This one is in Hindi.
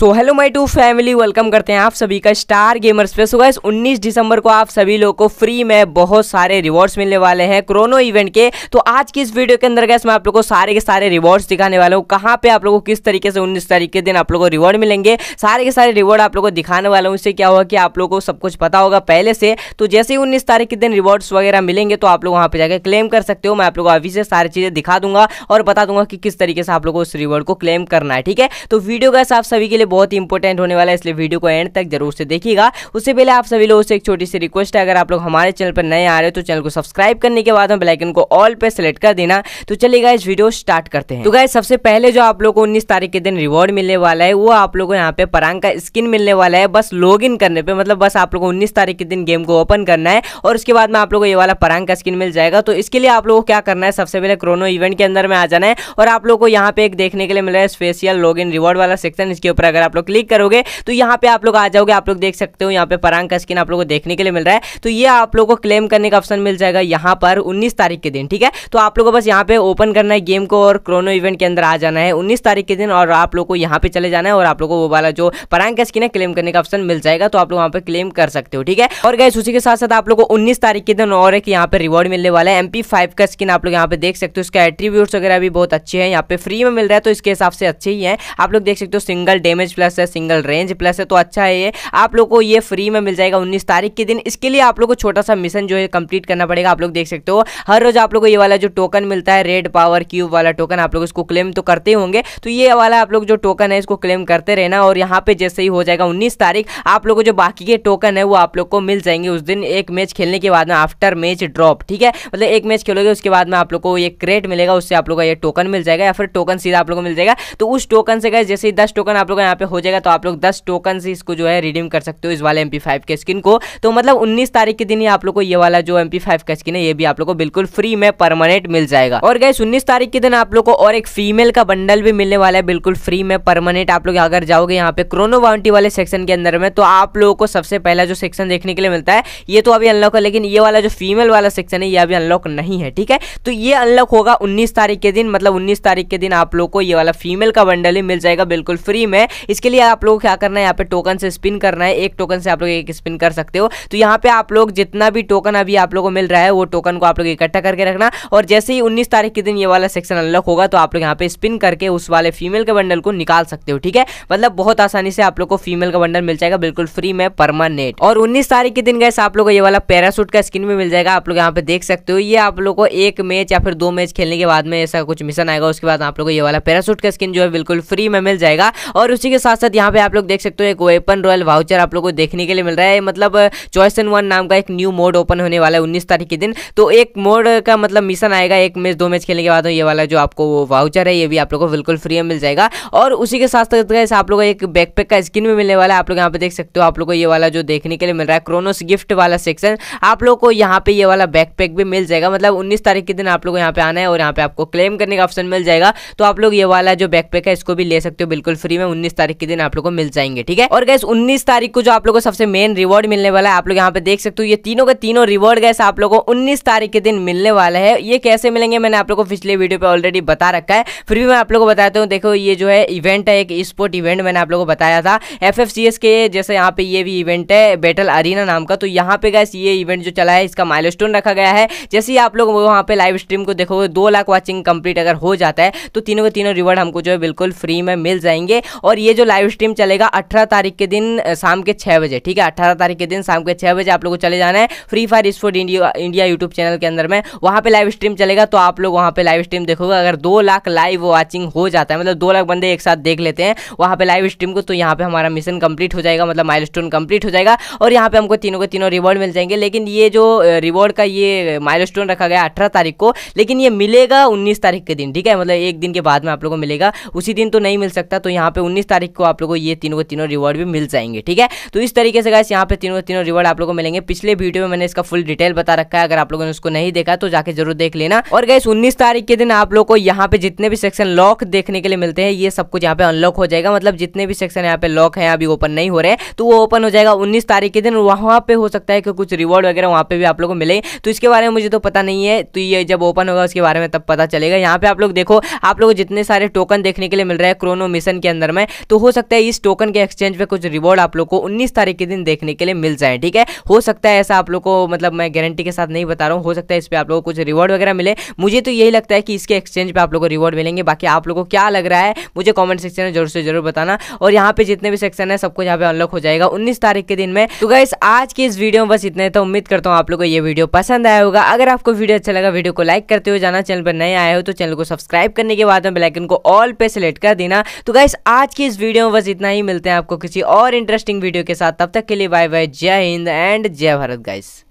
so hello my to family welcome करते हैं आप सभी का स्टार गेमर्स पे सो गैस 19 दिसंबर को आप सभी लोगों को फ्री में बहुत सारे रिवॉर्ड्स मिलने वाले हैं क्रोनो इवेंट के तो आज की इस वीडियो के अंदर गैस मैं आप लोगों को सारे के सारे रिवॉर्ड्स दिखाने वाला हूँ कहाँ पे आप लोगों को किस तरीके से उन्नीस तारीख के दिन आप लोग को रिवॉर्ड मिलेंगे सारे के सारे रिवॉर्ड आप लोग को दिखाने वाला हूँ इससे क्या होगा कि आप लोग को सब कुछ पता होगा पहले से तो जैसे ही उन्नीस तारीख के दिन रिवॉर्ड्स वगैरह मिलेंगे तो आप लोग वहाँ पर जाकर क्लेम कर सकते हो मैं आप लोग को अभी से सारी चीज़ें दिखा दूंगा और बता दूंगा कि किस तरीके से आप लोग को उस रिवॉर्ड को क्लेम करना है ठीक है तो वीडियो गैस आप सभी के लिए बहुत ही इंपॉर्टेंट होने वाला है इसलिए वीडियो को एंड तक जरूर से देखिएगा उससे पहले आप सभी लोगों से एक छोटी सी रिक्वेस्ट है अगर आप लोग हमारे चैनल पर नए आ रहे हो तो चैनल को सब्सक्राइब करने के बाद हम बेलाइकन को ऑल पर सेलेक्ट कर देना तो चलिएगा इस वीडियो स्टार्ट करते हैं तो गाय सबसे पहले जो आप लोग को उन्नीस तारीख के दिन रिवॉर्ड मिलने वाला है वो आप लोग को यहाँ पे परांग का स्किन मिलने वाला है बस लॉग करने पर मतलब बस आप लोग को उन्नीस तारीख के दिन गेम को ओपन करना है और उसके बाद में आप लोग को ये वाला परांग का स्किन मिल जाएगा तो इसके लिए आप लोगों को क्या करना है सबसे पहले क्रोनो इवेंट के अंदर में आ जाना है और आप लोग को यहाँ पे एक देखने के लिए मिल रहा है स्पेशल लॉग रिवॉर्ड वाला सेक्शन इसके ऊपर अगर अगर आप लोग क्लिक करोगे तो यहाँ पे आप लोग आ जाओगे आप लोग देख सकते हो यहाँ पे परांग का स्किन आप लोगों को देखने के लिए मिल रहा है तो ये आप लोगों को क्लेम करने का ऑप्शन मिल जाएगा यहाँ पर उन्नीस तारीख के दिन ठीक है तो आप लोग को बस यहाँ पे ओपन करना है गेम को और क्रोनो इवेंट के अंदर आ जाना है उन्नीस तारीख के दिन और आप लोग को यहाँ पे चले जाना है और आप लोग को वो वाला जो परांग का स्किन है क्लेम करने का ऑप्शन मिल जाएगा तो आप लोग वहाँ पे क्लेम कर सकते हो ठीक है और गैस उसी के साथ साथ आप लोग को उन्नीस तारीख के दिन और एक यहाँ पे रिवॉर्ड मिलने वाला है एम का स्किन आप लोग यहाँ पे देख सकते हो उसका एट्रीब्यूट वगैरह भी बहुत अच्छे हैं यहाँ पे फ्री में मिल रहा है तो इसके हिसाब से अच्छे ही है आप लोग देख सकते हो सिंगल डैमेज डैमेज प्लस है सिंगल रेंज प्लस है तो अच्छा है ये आप लोग को ये फ्री में मिल जाएगा उन्नीस तारीख के दिन इसके लिए आप लोग को छोटा सा मिशन जो है कंप्लीट करना पड़ेगा आप लोग देख सकते हो हर रोज आप लोग को ये वाला जो टोकन मिलता है रेड पावर क्यूब वाला टोकन आप लोग इसको क्लेम तो करते होंगे तो ये वाला आप लोग जो टोकन है इसको क्लेम करते रहना और यहाँ पे जैसे ही हो जाएगा उन्नीस तारीख आप लोग को जो बाकी के टोकन है वो आप लोग को मिल जाएंगे उस दिन एक मैच खेलने के बाद में आफ्टर मैच ड्रॉप ठीक है मतलब एक मैच खेलोगे उसके बाद में आप लोग को ये क्रेट मिलेगा उससे आप लोग का ये टोकन मिल जाएगा या फिर टोकन सीधा आप लोग को मिल जाएगा तो उस टोकन से गए जैसे ही दस टोकन आप लोग यहाँ पे हो जाएगा तो आप लोग दस टोकन से इसको जो है रिडीम कर सकते हो इस वाले एम के स्किन को तो मतलब उन्नीस तारीख के दिन ही आप लोग को ये वाला जो एम का स्किन है ये भी आप लोग को बिल्कुल फ्री में परमानेंट मिल जाएगा और गैस उन्नीस तारीख के दिन आप लोग को और एक फीमेल का बंडल भी मिलने वाला है बिल्कुल फ्री में परमानेंट आप लोग अगर जाओगे यहाँ पे क्रोनो बाउंटी वाले सेक्शन के अंदर में तो आप लोगों को सबसे पहला जो सेक्शन देखने के लिए मिलता है ये तो अभी अनलॉक है लेकिन ये वाला जो फीमेल वाला सेक्शन है ये अभी अनलॉक नहीं है ठीक है तो ये अनलॉक होगा 19 तारीख के दिन मतलब 19 तारीख के दिन आप लोग को ये वाला फीमेल का बंडल ही मिल जाएगा बिल्कुल फ्री में इसके लिए आप लोग क्या करना है यहाँ पे टोकन से स्पिन करना है एक टोकन से आप लोग एक स्पिन कर सकते हो तो यहाँ पे आप लोग जितना भी टोकन अभी आप लोगों को मिल रहा है वो टोकन को आप लोग इकट्ठा करके रखना और जैसे ही उन्नीस तारीख के दिन ये वाला सेक्शन अनलॉक होगा तो आप लोग यहाँ पे स्पिन करके उस वाले फीमेल के बंडल को निकाल सकते हो ठीक है मतलब बहुत आसानी से आप लोग को फीमेल का बंडल मिल जाएगा बिल्कुल फ्री में परमानेंट और उन्नीस तारीख के दिन गए आप लोग को ये वाला पैरासूट का स्किन भी मिल जाएगा आप लोग यहाँ पे देख सकते हो ये आप लोग को एक मैच या फिर दो मैच खेलने के बाद में ऐसा कुछ मिशन आएगा उसके बाद आप लोग ये वाला पैरासूट का स्किन जो है बिल्कुल फ्री में मिल जाएगा और उसी इसी के साथ साथ यहाँ पे आप लोग देख सकते हो एक वेपन रॉयल वाउचर आप लोग को देखने के लिए मिल रहा है मतलब चॉइस एन वन नाम का एक न्यू मोड ओपन होने वाला है उन्नीस तारीख के दिन तो एक मोड का मतलब मिशन आएगा एक मैच दो मैच खेलने के बाद ये वाला जो आपको वाउचर है ये भी आप लोग को बिल्कुल फ्री में मिल जाएगा और उसी के साथ साथ आप लोग एक बैकपैक का स्किन भी मिलने वाला है आप लोग यहाँ पे देख सकते हो आप लोग को ये वाला जो देखने के लिए मिल रहा है क्रोनोस गिफ्ट वाला सेक्शन आप लोग को यहाँ पे ये वाला बैकपैक भी मिल जाएगा मतलब उन्नीस तारीख के दिन आप लोग यहाँ पे आना है और यहाँ पे आपको क्लेम करने का ऑप्शन मिल जाएगा तो आप लोग ये वाला जो बैकपैक है इसको भी ले सकते हो बिल्कुल फ्री में उन्नीस तारीख के दिन आप लोग को मिल जाएंगे ठीक है और गैस उन्नीस तारीख को जो आप लोग को सबसे मेन रिवॉर्ड मिलने वाला है आप लोग यहाँ पे देख सकते हो ये तीनों का तीनों रिवॉर्ड गैस आप लोग को उन्नीस तारीख के दिन मिलने वाला है ये कैसे मिलेंगे मैंने आप लोग को पिछले वीडियो पे ऑलरेडी बता रखा है फिर भी मैं आप लोग को बताता हूँ देखो ये जो है इवेंट है एक स्पोर्ट इवेंट मैंने आप लोग को बताया था एफ के जैसे यहाँ पे ये भी इवेंट है बैटल अरीना नाम का तो यहाँ पे गैस ये इवेंट जो चला है इसका माइल रखा गया है जैसे ही आप लोग वहाँ पे लाइव स्ट्रीम को देखोगे दो लाख वॉचिंग कंप्लीट अगर हो जाता है तो तीनों के तीनों रिवॉर्ड हमको जो है बिल्कुल फ्री में मिल जाएंगे और ये ये जो लाइव स्ट्रीम चलेगा अठारह तारीख के दिन शाम के छह बजे ठीक है अठारह तारीख के दिन शाम के छह बजे आप लोग को चले जाना है Free Fire sport India India YouTube channel के अंदर में वहाँ पर लाइव स्ट्रीम चलेगा तो आप लोग वहाँ पर लाइव स्ट्रीम देखोगे अगर दो लाख लाइव वॉचिंग हो जाता है मतलब दो लाख बंदे एक साथ देख लेते हैं वहाँ पर लाइव स्ट्रीम को तो यहाँ पर हमारा मिशन कंप्लीट हो जाएगा मतलब माइल कंप्लीट हो जाएगा और यहाँ पर हमको तीनों के तीनों रिवॉर्ड मिल जाएंगे लेकिन ये जो रिवॉर्ड का ये माइल रखा गया अठारह तारीख को लेकिन ये मिलेगा उन्नीस तारीख के दिन ठीक है मतलब एक दिन के बाद में आप लोग को मिलेगा उसी दिन तो नहीं मिल सकता तो यहाँ पे उन्नीस तारीख तारीख को आप लोगों को ये तीनों के तीनों रिवॉर्ड भी मिल जाएंगे ठीक है तो इस तरीके से गाइस यहाँ पे तीनों के तीनों रिवॉर्ड आप लोगों को मिलेंगे पिछले वीडियो में मैंने इसका फुल डिटेल बता रखा है अगर आप लोगों ने उसको नहीं देखा तो जाके जरूर देख लेना और गैस उन्नीस तारीख के दिन आप लोग को यहाँ पे जितने भी सेक्शन लॉक देखने के लिए मिलते हैं ये सब कुछ यहाँ पे अनलॉक हो जाएगा मतलब जितने भी सेक्शन यहाँ पे लॉक है अभी ओपन नहीं हो रहे तो वो ओपन हो जाएगा उन्नीस तारीख के दिन वहां पर हो सकता है कि कुछ रिवॉर्ड वगैरह वहाँ पे भी आप लोग को मिले तो इसके बारे में मुझे तो पता नहीं है तो ये जब ओपन होगा उसके बारे में तब पता चलेगा यहाँ पे आप लोग देखो आप लोग जितने सारे टोकन देखने के लिए मिल रहा है क्रोनो मिशन के अंदर में तो हो सकता है इस टोकन के एक्सचेंज पे कुछ रिवॉर्ड आप लोग को उन्नीस तारीख के दिन देखने के लिए मिल जाए ठीक है हो सकता है ऐसा आप लोग को मतलब मैं गारंटी के साथ नहीं बता रहा हूँ हो सकता है इस पर आप लोग को कुछ रिवॉर्ड वगैरह मिले मुझे तो यही लगता है कि इसके एक्सचेंज पर आप लोग को रिवॉर्ड मिलेंगे बाकी आप लोग को क्या लग रहा है मुझे कॉमेंट सेक्शन में जरूर से जरूर बताना और यहाँ पे जितने भी सेक्शन है सबको यहाँ पे अनलॉक हो जाएगा उन्नीस तारीख के दिन में तो गाइस आज की इस वीडियो में बस इतने तो उम्मीद करता हूँ आप लोग को ये वीडियो पसंद आया होगा अगर आपको वीडियो अच्छा लगा वीडियो को लाइक करते हुए जाना चैनल पर नए आए हो तो चैनल को सब्सक्राइब करने के बाद में बेलाइकन को ऑल पे सेलेक्ट कर देना तो गाइस आज की इस वीडियो में बस इतना ही मिलते हैं आपको किसी और इंटरेस्टिंग वीडियो के साथ तब तक के लिए बाय बाय जय हिंद एंड जय भारत गाइस